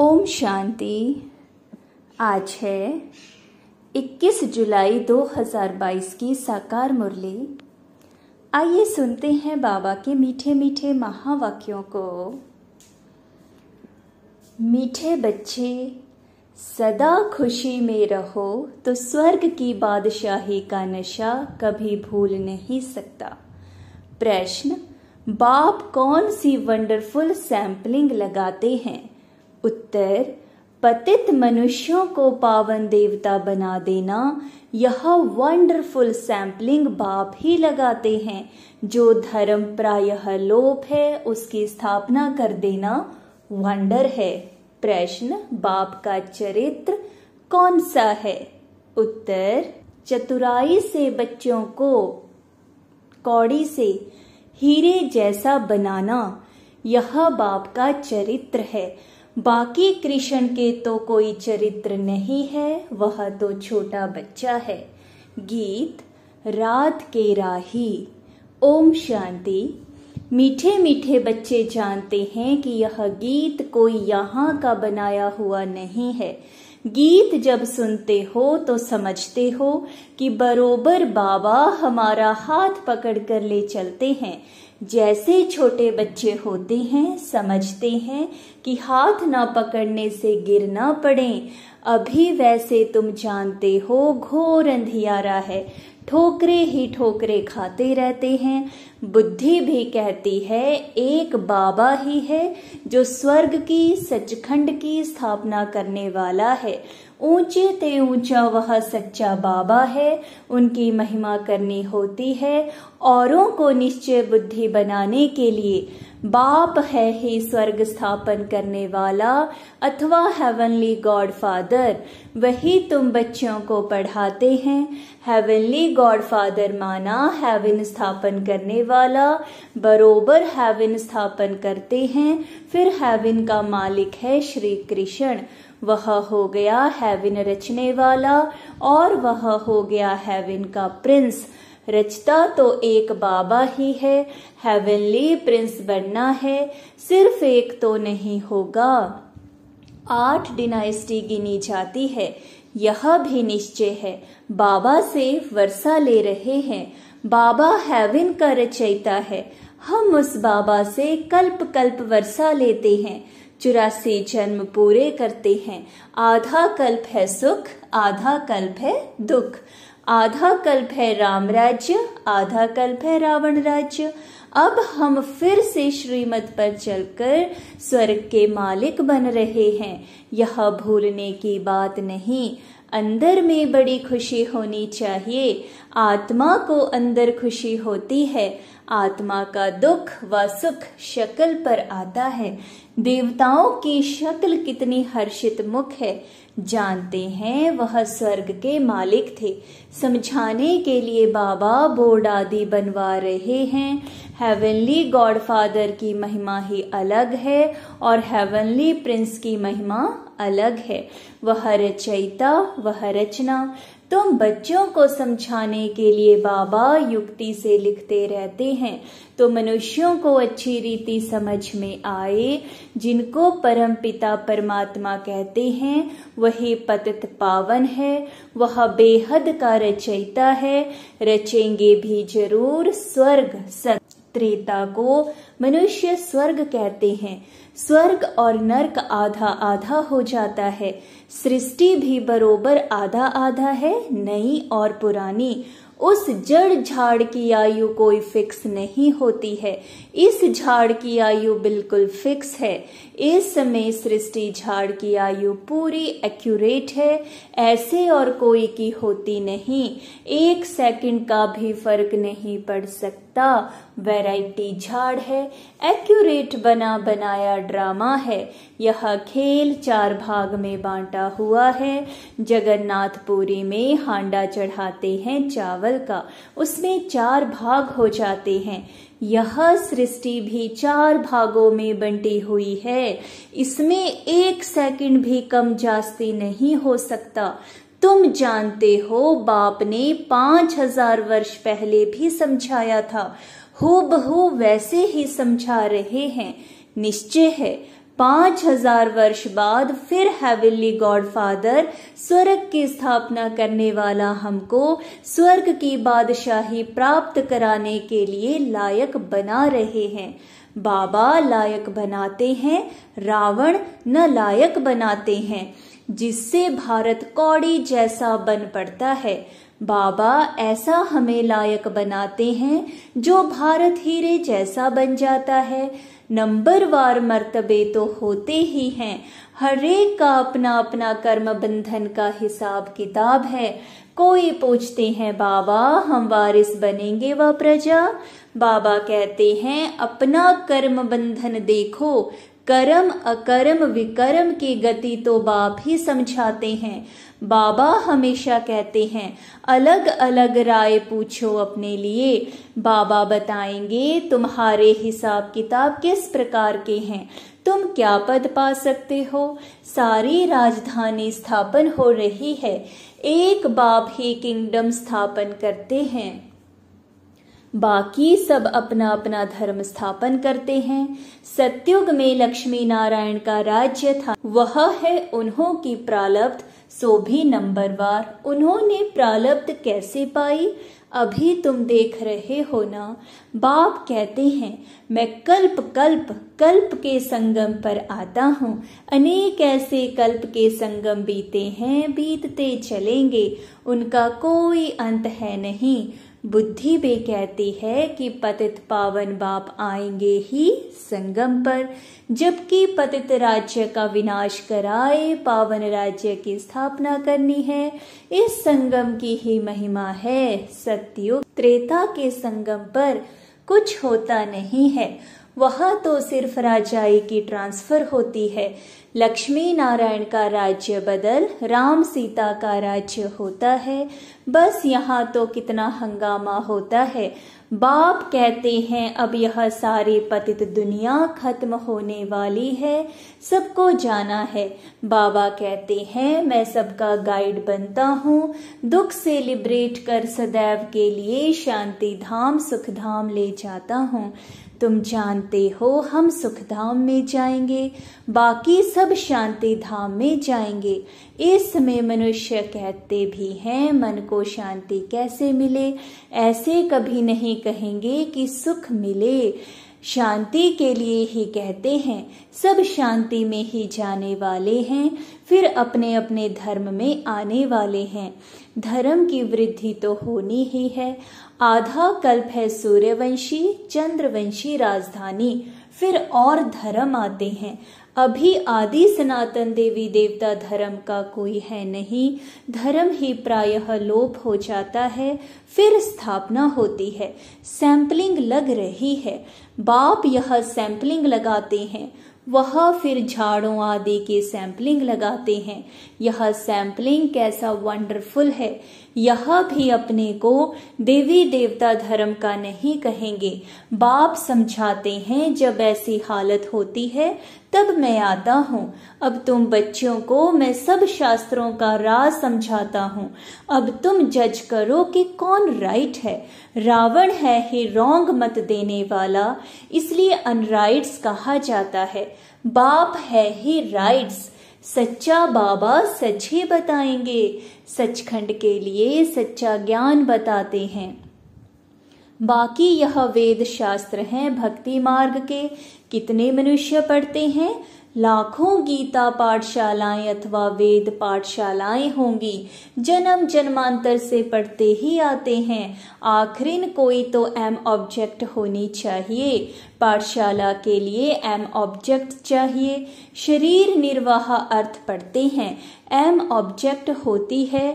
ओम शांति आज है 21 जुलाई 2022 की साकार मुरली आइए सुनते हैं बाबा के मीठे मीठे महावाक्यों को मीठे बच्चे सदा खुशी में रहो तो स्वर्ग की बादशाही का नशा कभी भूल नहीं सकता प्रश्न बाप कौन सी वंडरफुल सैंपलिंग लगाते हैं उत्तर पतित मनुष्यों को पावन देवता बना देना यह वंडरफुल सैम्पलिंग बाप ही लगाते हैं जो धर्म प्रायः लोप है उसकी स्थापना कर देना वंडर है प्रश्न बाप का चरित्र कौन सा है उत्तर चतुराई से बच्चों को कौड़ी से हीरे जैसा बनाना यह बाप का चरित्र है बाकी कृष्ण के तो कोई चरित्र नहीं है वह तो छोटा बच्चा है गीत रात के राही ओम शांति मीठे मीठे बच्चे जानते हैं कि यह गीत कोई यहाँ का बनाया हुआ नहीं है गीत जब सुनते हो तो समझते हो कि बरोबर बाबा हमारा हाथ पकड़ कर ले चलते हैं जैसे छोटे बच्चे होते हैं समझते हैं कि हाथ ना पकड़ने से गिर ना पड़े अभी वैसे तुम जानते हो घोर अंधियारा है ठोकरे ही ठोकरे खाते रहते हैं बुद्धि भी कहती है एक बाबा ही है जो स्वर्ग की सचखंड की स्थापना करने वाला है ऊंचे ते ऊंचा वह सच्चा बाबा है उनकी महिमा करनी होती है औरों को निश्चय बुद्धि बनाने के लिए बाप है ही स्वर्ग स्थापन करने वाला अथवा हेवनली गॉड फादर वही तुम बच्चों को पढ़ाते हैं हेवनली गॉड फादर माना हेवन स्थापन करने वाला बरोबर हेवन स्थापन करते हैं फिर हेवन का मालिक है श्री कृष्ण वह हो गया हेवन रचने वाला और वह हो गया हेवन का प्रिंस रचता तो एक बाबा ही है हेवनली प्रिंस बनना है सिर्फ एक तो नहीं होगा आठ डिनाइस्टी गिनी जाती है यह भी निश्चय है बाबा से वर्षा ले रहे हैं बाबा हेवन का रचयिता है हम उस बाबा से कल्प कल्प वर्षा लेते हैं चुरासी जन्म पूरे करते हैं आधा कल्प है सुख आधा कल्प है दुख आधा कल्प है राम राज्य आधा कल्प है रावण राज्य अब हम फिर से श्रीमत पर चलकर स्वर्ग के मालिक बन रहे हैं यह भूलने की बात नहीं अंदर में बड़ी खुशी होनी चाहिए आत्मा को अंदर खुशी होती है आत्मा का दुख व सुख शक्ल पर आता है देवताओं की शक्ल कितनी हर्षित मुख है जानते हैं वह स्वर्ग के मालिक थे समझाने के लिए बाबा बोर्ड आदि बनवा रहे हैं हेवनली फादर की महिमा ही अलग है और हेवनली प्रिंस की महिमा अलग है वह रचयिता वह रचना तुम बच्चों को समझाने के लिए बाबा युक्ति से लिखते रहते हैं तो मनुष्यों को अच्छी रीति समझ में आए जिनको परम पिता परमात्मा कहते हैं वही पतित पावन है वह बेहद का रचयिता है रचेंगे भी जरूर स्वर्ग सत्रेता को मनुष्य स्वर्ग कहते हैं स्वर्ग और नर्क आधा आधा हो जाता है सृष्टि भी बरोबर आधा आधा है नई और पुरानी उस जड़ झाड़ की आयु कोई फिक्स नहीं होती है इस झाड़ की आयु बिल्कुल फिक्स है इस समय सृष्टि झाड़ की आयु पूरी एक्यूरेट है ऐसे और कोई की होती नहीं एक सेकंड का भी फर्क नहीं पड़ सकता वैरायटी झाड़ है एक्यूरेट बना बनाया ड्रामा है यह खेल चार भाग में बांटा हुआ है जगन्नाथपुरी में हांडा चढ़ाते हैं चावल का उसमें चार भाग हो जाते हैं यह सृष्टि भी चार भागों में बंटी हुई है इसमें एक सेकंड भी कम जास्ती नहीं हो सकता तुम जानते हो बाप ने पांच हजार वर्ष पहले भी समझाया था बहु वैसे ही समझा रहे हैं निश्चय है पांच हजार वर्ष बाद फिर हैविली गॉड फादर स्वर्ग की स्थापना करने वाला हमको स्वर्ग की बादशाही प्राप्त कराने के लिए लायक बना रहे हैं बाबा लायक बनाते हैं रावण न लायक बनाते हैं जिससे भारत कौड़ी जैसा बन पड़ता है बाबा ऐसा हमें लायक बनाते हैं जो भारत हीरे जैसा बन जाता है नंबर वार मर्तबे तो होते ही हैं हरेक का अपना अपना कर्म बंधन का हिसाब किताब है कोई पूछते हैं बाबा हम वारिस बनेंगे व वा प्रजा बाबा कहते हैं अपना कर्म बंधन देखो कर्म अकर्म विकर्म की गति तो बाप ही समझाते हैं बाबा हमेशा कहते हैं अलग अलग राय पूछो अपने लिए बाबा बताएंगे तुम्हारे हिसाब किताब किस प्रकार के हैं तुम क्या पद पा सकते हो सारी राजधानी स्थापन हो रही है एक बाप ही किंगडम स्थापन करते हैं बाकी सब अपना अपना धर्म स्थापन करते हैं सत्युग में लक्ष्मी नारायण का राज्य था वह है उन्हों की प्रालब्ध सो तो भी नंबरवार उन्होंने प्रलब्ध कैसे पाई अभी तुम देख रहे हो ना बाप कहते हैं मैं कल्प कल्प कल्प के संगम पर आता हूँ अनेक ऐसे कल्प के संगम बीते हैं बीतते चलेंगे उनका कोई अंत है नहीं बुद्धि भी कहती है कि पतित पावन बाप आएंगे ही संगम पर जबकि पतित राज्य का विनाश कराए पावन राज्य की स्थापना करनी है इस संगम की ही महिमा है सत्युग त्रेता के संगम पर कुछ होता नहीं है वह तो सिर्फ राजाई की ट्रांसफर होती है लक्ष्मी नारायण का राज्य बदल राम सीता का राज्य होता है बस यहाँ तो कितना हंगामा होता है बाप कहते हैं अब यह सारी पतित दुनिया खत्म होने वाली है सबको जाना है बाबा कहते हैं मैं सबका गाइड बनता हूँ दुख से लिब्रेट कर सदैव के लिए शांति धाम सुख धाम ले जाता हूँ तुम जानते हो हम सुख धाम में जाएंगे बाकी सब शांति धाम में जाएंगे इस समय मनुष्य कहते भी हैं मन को शांति कैसे मिले ऐसे कभी नहीं कहेंगे कि सुख मिले शांति के लिए ही कहते हैं सब शांति में ही जाने वाले हैं फिर अपने अपने धर्म में आने वाले हैं धर्म की वृद्धि तो होनी ही है आधा कल्प है सूर्यवंशी चंद्रवंशी राजधानी फिर और धर्म आते हैं अभी आदि सनातन देवी देवता धर्म का कोई है नहीं धर्म ही प्रायः लोप हो जाता है फिर स्थापना होती है सैंपलिंग लग रही है बाप यह सैंपलिंग लगाते हैं वह फिर झाड़ों आदि की सैंपलिंग लगाते हैं यह सैंपलिंग कैसा वंडरफुल है यह भी अपने को देवी देवता धर्म का नहीं कहेंगे बाप समझाते हैं जब ऐसी हालत होती है तब मैं आता हूँ अब तुम बच्चों को मैं सब शास्त्रों का राज समझाता हूँ अब तुम जज करो कि कौन राइट है रावण है ही रॉन्ग मत देने वाला इसलिए अनराइट्स कहा जाता है बाप है ही राइट्स सच्चा बाबा सच ही बताएंगे सचखंड के लिए सच्चा ज्ञान बताते हैं बाकी यह वेद शास्त्र हैं भक्ति मार्ग के कितने मनुष्य पढ़ते हैं लाखों गीता पाठशालाएं अथवा वेद पाठशालाएं होंगी जन्म जन्मांतर से पढ़ते ही आते हैं आखिर कोई तो एम ऑब्जेक्ट होनी चाहिए पाठशाला के लिए एम ऑब्जेक्ट चाहिए शरीर निर्वाह अर्थ पढ़ते हैं एम ऑब्जेक्ट होती है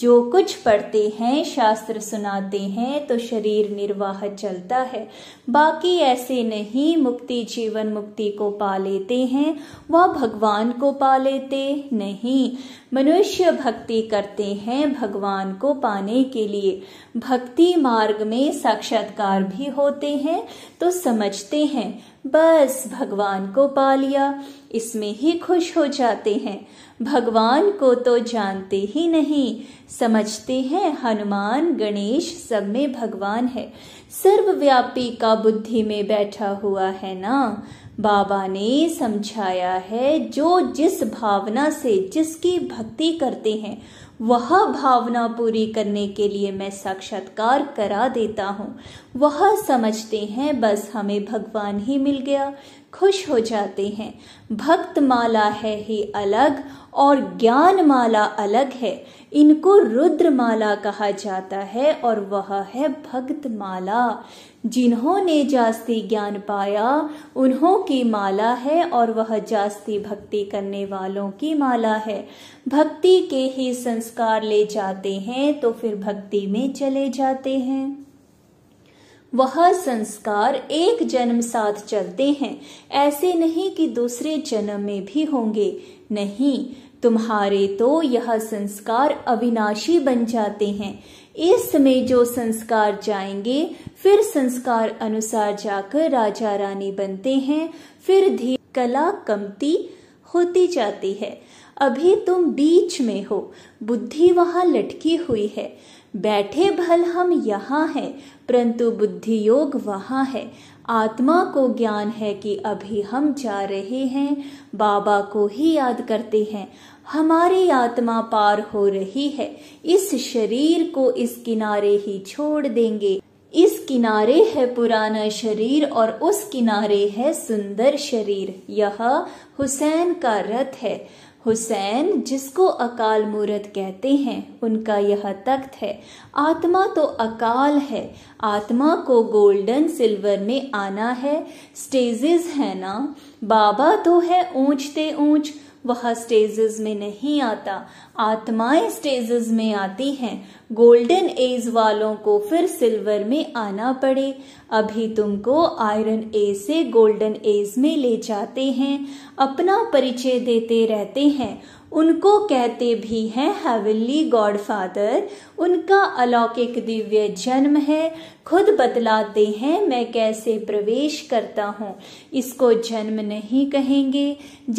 जो कुछ पढ़ते हैं शास्त्र सुनाते हैं तो शरीर निर्वाह चलता है बाकी ऐसे नहीं मुक्ति जीवन मुक्ति को पा लेते हैं वह भगवान को पा लेते नहीं मनुष्य भक्ति करते हैं भगवान को पाने के लिए भक्ति मार्ग में साक्षात्कार भी होते हैं तो समझते हैं बस भगवान को पा लिया इसमें ही खुश हो जाते हैं भगवान को तो जानते ही नहीं समझते हैं हनुमान गणेश सब में भगवान है सर्वव्यापी का बुद्धि में बैठा हुआ है ना बाबा ने समझाया है जो जिस भावना से जिसकी भक्ति करते हैं वह भावना पूरी करने के लिए मैं साक्षात्कार करा देता हूँ वह समझते हैं बस हमें भगवान ही मिल गया खुश हो जाते हैं भक्त माला है ही अलग और ज्ञान माला अलग है इनको रुद्र माला कहा जाता है और वह है भक्त माला जिन्होंने जास्ती ज्ञान पाया उन्हों की माला है और वह जास्ती भक्ति करने वालों की माला है भक्ति के ही संस्कार ले जाते हैं तो फिर भक्ति में चले जाते हैं वह संस्कार एक जन्म साथ चलते हैं ऐसे नहीं कि दूसरे जन्म में भी होंगे नहीं तुम्हारे तो यह संस्कार अविनाशी बन जाते हैं इस समय जो संस्कार जाएंगे फिर संस्कार अनुसार जाकर राजा रानी बनते हैं फिर धीरे कला कमती होती जाती है अभी तुम बीच में हो बुद्धि वहां लटकी हुई है बैठे भल हम यहाँ हैं परंतु बुद्धि योग वहाँ है आत्मा को ज्ञान है कि अभी हम जा रहे हैं बाबा को ही याद करते हैं हमारी आत्मा पार हो रही है इस शरीर को इस किनारे ही छोड़ देंगे इस किनारे है पुराना शरीर और उस किनारे है सुंदर शरीर यह हुसैन का रथ है हुसैन जिसको अकाल मूर्त कहते हैं उनका यह तख्त है आत्मा तो अकाल है आत्मा को गोल्डन सिल्वर में आना है स्टेजेस है ना बाबा तो है ऊंचते ऊंच उन्च, वह स्टेजेस में नहीं आता आत्माएं स्टेजेस में आती हैं गोल्डन एज वालों को फिर सिल्वर में आना पड़े अभी तुमको आयरन एज से गोल्डन एज में ले जाते हैं अपना परिचय देते रहते हैं उनको कहते भी हैं हेवनली फादर उनका अलौकिक दिव्य जन्म है खुद बतलाते हैं मैं कैसे प्रवेश करता हूँ इसको जन्म नहीं कहेंगे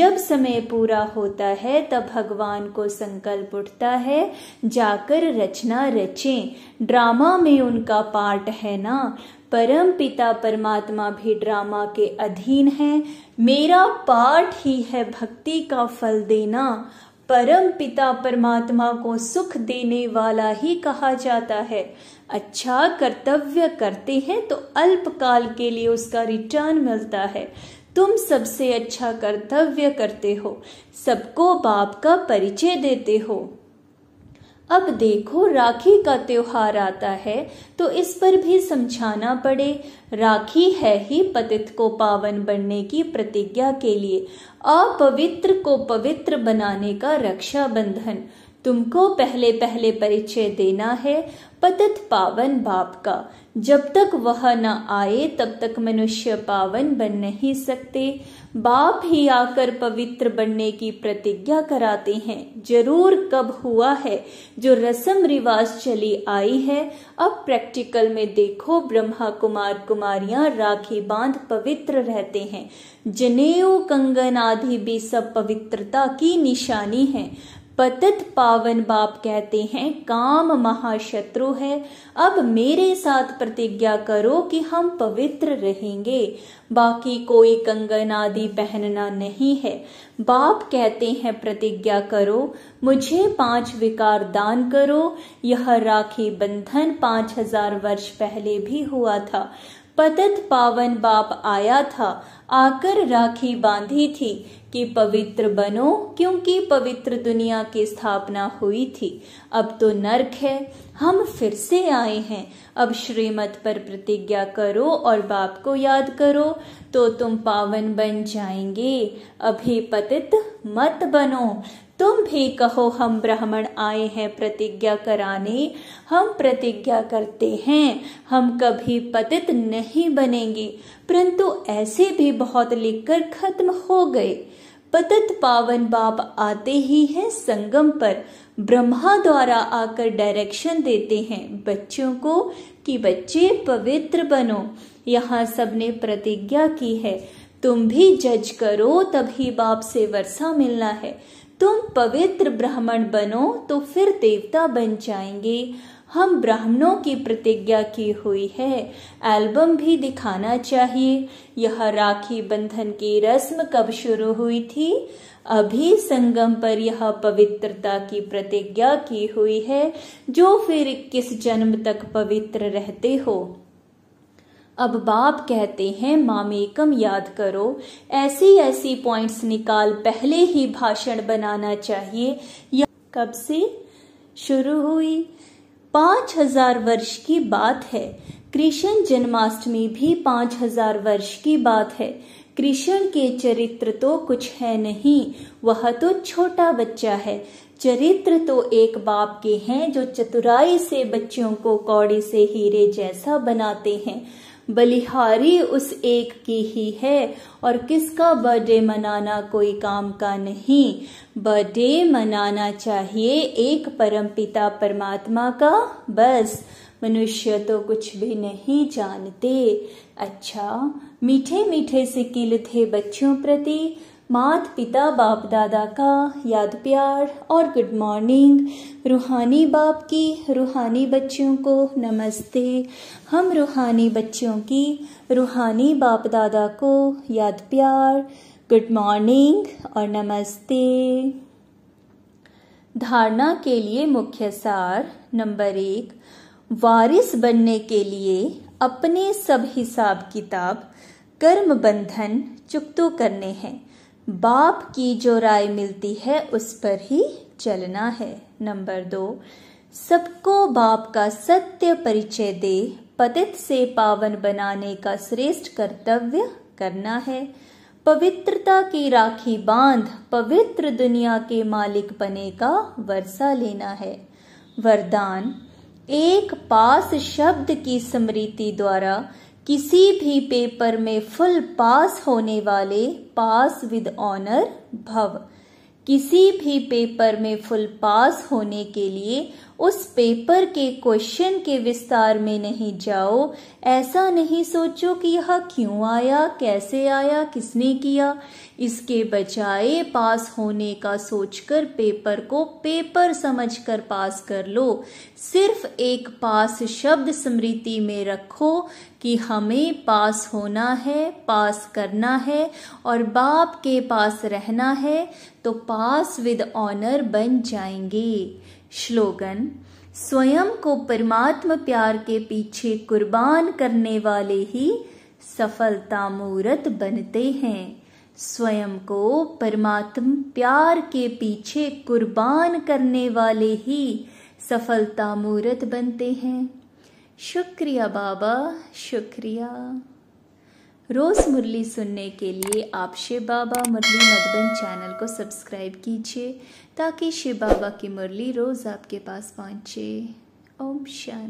जब समय पूरा होता है तब भगवान को संकल्प उठता है जाकर रचना रचें ड्रामा में उनका पार्ट है ना परम पिता परमात्मा भी ड्रामा के अधीन है मेरा पाठ ही है भक्ति का फल देना परम पिता परमात्मा को सुख देने वाला ही कहा जाता है अच्छा कर्तव्य करते हैं तो अल्पकाल के लिए उसका रिटर्न मिलता है तुम सबसे अच्छा कर्तव्य करते हो सबको बाप का परिचय देते हो अब देखो राखी का त्योहार आता है तो इस पर भी समझाना पड़े राखी है ही पतित को पावन बनने की प्रतिज्ञा के लिए अपवित्र को पवित्र बनाने का रक्षा बंधन तुमको पहले पहले परिचय देना है पतत पावन बाप का जब तक वह न आए तब तक मनुष्य पावन बन नहीं सकते बाप ही आकर पवित्र बनने की प्रतिज्ञा कराते हैं जरूर कब हुआ है जो रसम रिवाज चली आई है अब प्रैक्टिकल में देखो ब्रह्मा कुमार कुमारियां राखी बांध पवित्र रहते हैं जनेऊ कंगन आदि भी सब पवित्रता की निशानी है पतित पावन बाप कहते हैं काम महाशत्रु है अब मेरे साथ प्रतिज्ञा करो कि हम पवित्र रहेंगे बाकी कोई कंगन आदि पहनना नहीं है बाप कहते हैं प्रतिज्ञा करो मुझे पांच विकार दान करो यह राखी बंधन पांच हजार वर्ष पहले भी हुआ था पतत पावन बाप आया था आकर राखी बांधी थी कि पवित्र बनो क्योंकि पवित्र दुनिया की स्थापना हुई थी अब तो नरक है हम फिर से आए हैं अब श्रीमत पर प्रतिज्ञा करो और बाप को याद करो तो तुम पावन बन जाएंगे अभी पतित मत बनो तुम भी कहो हम ब्राह्मण आए हैं प्रतिज्ञा कराने हम प्रतिज्ञा करते हैं हम कभी पतित नहीं बनेंगे परंतु ऐसे भी बहुत लिखकर खत्म हो गए पतित पावन बाप आते ही हैं संगम पर ब्रह्मा द्वारा आकर डायरेक्शन देते हैं बच्चों को कि बच्चे पवित्र बनो यहाँ सबने प्रतिज्ञा की है तुम भी जज करो तभी बाप से वर्षा मिलना है तुम पवित्र ब्राह्मण बनो तो फिर देवता बन जाएंगे हम ब्राह्मणों की प्रतिज्ञा की हुई है एल्बम भी दिखाना चाहिए यह राखी बंधन की रस्म कब शुरू हुई थी अभी संगम पर यह पवित्रता की प्रतिज्ञा की हुई है जो फिर इक्कीस जन्म तक पवित्र रहते हो अब बाप कहते हैं मामेकम याद करो ऐसी ऐसी पॉइंट्स निकाल पहले ही भाषण बनाना चाहिए या कब से शुरू हुई पांच हजार वर्ष की बात है कृष्ण जन्माष्टमी भी पांच हजार वर्ष की बात है कृष्ण के चरित्र तो कुछ है नहीं वह तो छोटा बच्चा है चरित्र तो एक बाप के हैं जो चतुराई से बच्चों को कौड़े से हीरे जैसा बनाते हैं बलिहारी उस एक की ही है और किसका बर्थडे मनाना कोई काम का नहीं बर्थडे मनाना चाहिए एक परमपिता परमात्मा का बस मनुष्य तो कुछ भी नहीं जानते अच्छा मीठे मीठे से किल थे बच्चों प्रति मात पिता बाप दादा का याद प्यार और गुड मॉर्निंग रूहानी बाप की रूहानी बच्चों को नमस्ते हम रूहानी बच्चों की रूहानी बाप दादा को याद प्यार गुड मॉर्निंग और नमस्ते धारणा के लिए मुख्य सार नंबर एक वारिस बनने के लिए अपने सब हिसाब किताब कर्म बंधन चुकतू करने हैं बाप की जो राय मिलती है उस पर ही चलना है नंबर दो सबको बाप का सत्य परिचय दे पतित से पावन बनाने का श्रेष्ठ कर्तव्य करना है पवित्रता की राखी बांध पवित्र दुनिया के मालिक बने का वर्षा लेना है वरदान एक पास शब्द की स्मृति द्वारा किसी भी पेपर में फुल पास होने वाले पास विद ऑनर भव किसी भी पेपर में फुल पास होने के लिए उस पेपर के क्वेश्चन के विस्तार में नहीं जाओ ऐसा नहीं सोचो कि यह क्यों आया कैसे आया किसने किया इसके बजाय पास होने का सोचकर पेपर को पेपर समझकर पास कर लो सिर्फ एक पास शब्द स्मृति में रखो कि हमें पास होना है पास करना है और बाप के पास रहना है तो पास विद ऑनर बन जाएंगे श्लोगन स्वयं को परमात्म प्यार के पीछे कुर्बान करने वाले ही सफलता मूर्त बनते हैं स्वयं को परमात्म प्यार के पीछे कुर्बान करने वाले ही सफलता मूर्त बनते हैं शुक्रिया बाबा शुक्रिया रोज़ मुरली सुनने के लिए शिव बाबा मुरली मधुबन चैनल को सब्सक्राइब कीजिए ताकि शिव बाबा की मुरली रोज़ आपके पास पहुँचे ओम शांति